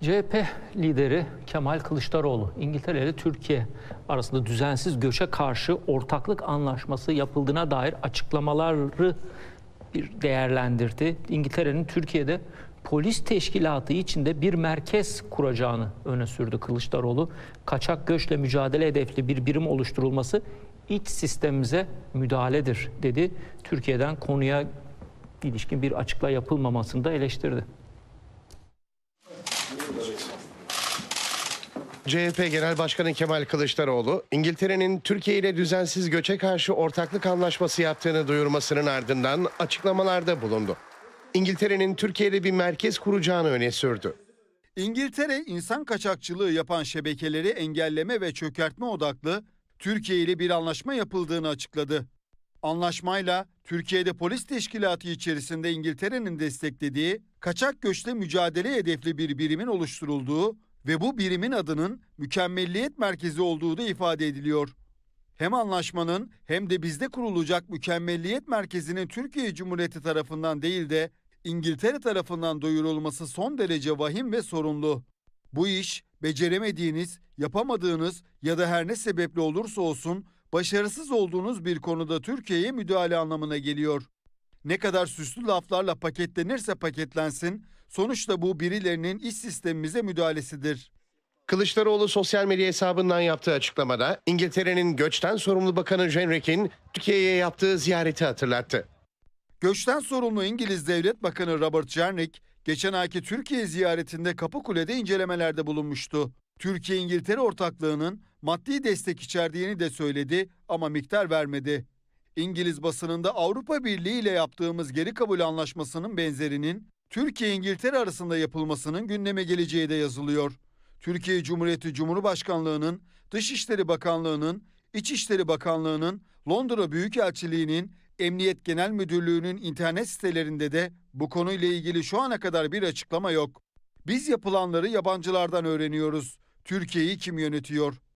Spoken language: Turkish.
CHP lideri Kemal Kılıçdaroğlu, İngiltere ile Türkiye arasında düzensiz göçe karşı ortaklık anlaşması yapıldığına dair açıklamaları bir değerlendirdi. İngiltere'nin Türkiye'de polis teşkilatı içinde bir merkez kuracağını öne sürdü Kılıçdaroğlu. Kaçak göçle mücadele hedefli bir birim oluşturulması iç sistemimize müdahaledir dedi. Türkiye'den konuya ilişkin bir açıklama yapılmamasını da eleştirdi. CHP Genel Başkanı Kemal Kılıçdaroğlu, İngiltere'nin Türkiye ile düzensiz göçe karşı ortaklık anlaşması yaptığını duyurmasının ardından açıklamalarda bulundu. İngiltere'nin Türkiye'de bir merkez kuracağını öne sürdü. İngiltere insan kaçakçılığı yapan şebekeleri engelleme ve çökertme odaklı Türkiye ile bir anlaşma yapıldığını açıkladı. Anlaşmayla Türkiye'de polis teşkilatı içerisinde İngiltere'nin desteklediği kaçak göçle mücadele hedefli bir birimin oluşturulduğu ve bu birimin adının mükemmelliyet merkezi olduğu da ifade ediliyor. Hem anlaşmanın hem de bizde kurulacak mükemmelliyet merkezinin Türkiye Cumhuriyeti tarafından değil de İngiltere tarafından duyurulması son derece vahim ve sorunlu. Bu iş beceremediğiniz, yapamadığınız ya da her ne sebeple olursa olsun başarısız olduğunuz bir konuda Türkiye'ye müdahale anlamına geliyor. Ne kadar süslü laflarla paketlenirse paketlensin, sonuçta bu birilerinin iş sistemimize müdahalesidir. Kılıçdaroğlu sosyal medya hesabından yaptığı açıklamada İngiltere'nin göçten sorumlu bakanı Jenrick'in Türkiye'ye yaptığı ziyareti hatırlattı. Göçten sorumlu İngiliz Devlet Bakanı Robert Jenrick, geçen ayki Türkiye ziyaretinde Kapıkule'de incelemelerde bulunmuştu. Türkiye-İngiltere ortaklığının maddi destek içerdiğini de söyledi ama miktar vermedi. İngiliz basınında Avrupa Birliği ile yaptığımız geri kabul anlaşmasının benzerinin Türkiye-İngiltere arasında yapılmasının gündeme geleceği de yazılıyor. Türkiye Cumhuriyeti Cumhurbaşkanlığı'nın, Dışişleri Bakanlığı'nın, İçişleri Bakanlığı'nın, Londra Büyükelçiliği'nin, Emniyet Genel Müdürlüğü'nün internet sitelerinde de bu konuyla ilgili şu ana kadar bir açıklama yok. Biz yapılanları yabancılardan öğreniyoruz. Türkiye'yi kim yönetiyor?